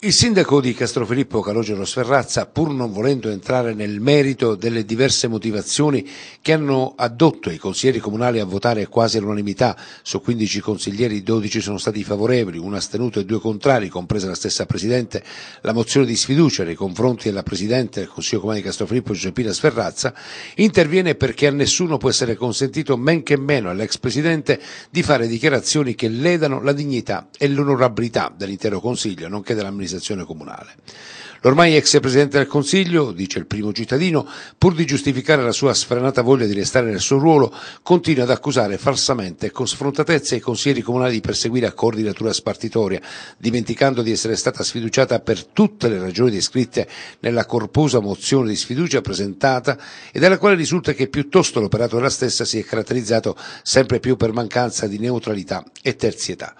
Il sindaco di Castrofilippo Calogero Sferrazza, pur non volendo entrare nel merito delle diverse motivazioni che hanno addotto i consiglieri comunali a votare quasi all'unanimità, su 15 consiglieri 12 sono stati favorevoli, un astenuto e due contrari, compresa la stessa Presidente, la mozione di sfiducia nei confronti della Presidente del Consiglio Comunale di Castrofilippo Giuseppina Sferrazza, interviene perché a nessuno può essere consentito, men che meno all'ex Presidente, di fare dichiarazioni che ledano la dignità e l'onorabilità dell'intero Consiglio, nonché dell'amministrazione amministrazione comunale. L'ormai ex Presidente del Consiglio, dice il primo cittadino, pur di giustificare la sua sfrenata voglia di restare nel suo ruolo, continua ad accusare falsamente e con sfrontatezza i consiglieri comunali di perseguire a coordinatura spartitoria, dimenticando di essere stata sfiduciata per tutte le ragioni descritte nella corposa mozione di sfiducia presentata e dalla quale risulta che piuttosto l'operato della stessa si è caratterizzato sempre più per mancanza di neutralità e terzietà.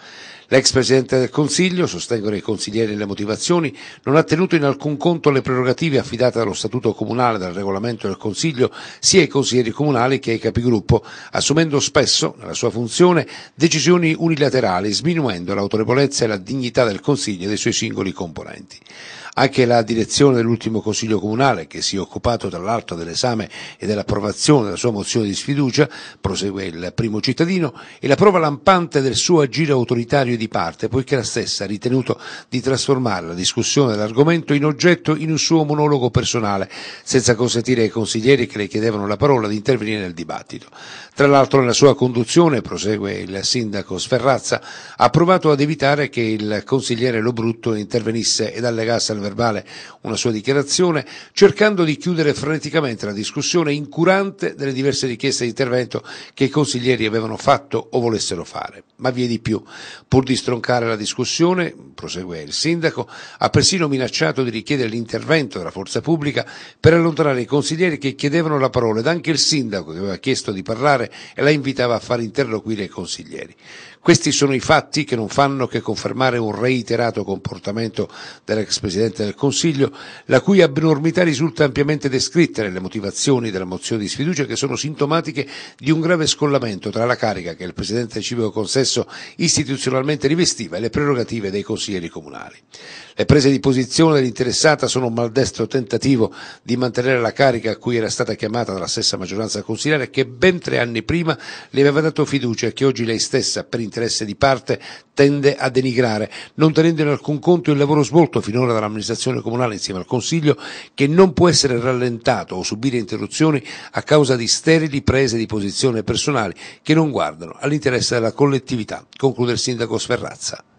L'ex Presidente del Consiglio, sostengono i consiglieri nelle motivazioni, motivazioni, non ha tenuto in alcun conto le prerogative affidate dallo Statuto Comunale, dal Regolamento del Consiglio, sia ai consiglieri comunali che ai capigruppo, assumendo spesso, nella sua funzione, decisioni unilaterali, sminuendo l'autorevolezza e la dignità del Consiglio e dei suoi singoli componenti. Anche la direzione dell'ultimo Consiglio Comunale, che si è occupato tra l'altro dell'esame e dell'approvazione della sua mozione di sfiducia, prosegue il primo cittadino, è la prova lampante del suo agire autoritario e di parte, poiché la stessa ha ritenuto di trasformare la discussione dell'argomento in oggetto in un suo monologo personale, senza consentire ai consiglieri che le chiedevano la parola di intervenire nel dibattito. Tra l'altro nella sua conduzione, prosegue il sindaco Sferrazza, ha provato ad evitare che il consigliere Lobrutto intervenisse ed allegasse al verbale una sua dichiarazione, cercando di chiudere freneticamente la discussione incurante delle diverse richieste di intervento che i consiglieri avevano fatto o volessero fare. Ma vi è di più. Pur di stroncare la discussione, prosegue il sindaco, ha persino minacciato di richiedere l'intervento della forza pubblica per allontanare i consiglieri che chiedevano la parola ed anche il sindaco che aveva chiesto di parlare e la invitava a far interloquire i consiglieri. Questi sono i fatti che non fanno che confermare un reiterato comportamento dell'ex presidente Presidente del Consiglio, la cui abnormità risulta ampiamente descritta nelle motivazioni della mozione di sfiducia che sono sintomatiche di un grave scollamento tra la carica che il Presidente del civico consesso istituzionalmente rivestiva e le prerogative dei consiglieri comunali. Le prese di posizione dell'interessata sono un maldestro tentativo di mantenere la carica a cui era stata chiamata dalla stessa maggioranza consigliare che ben tre anni prima le aveva dato fiducia e che oggi lei stessa, per interesse di parte, tende a denigrare, non tenendo in alcun conto il lavoro svolto finora dall'amministrazione comunale insieme al Consiglio, che non può essere rallentato o subire interruzioni a causa di sterili prese di posizione personali che non guardano all'interesse della collettività, conclude il sindaco Sferrazza.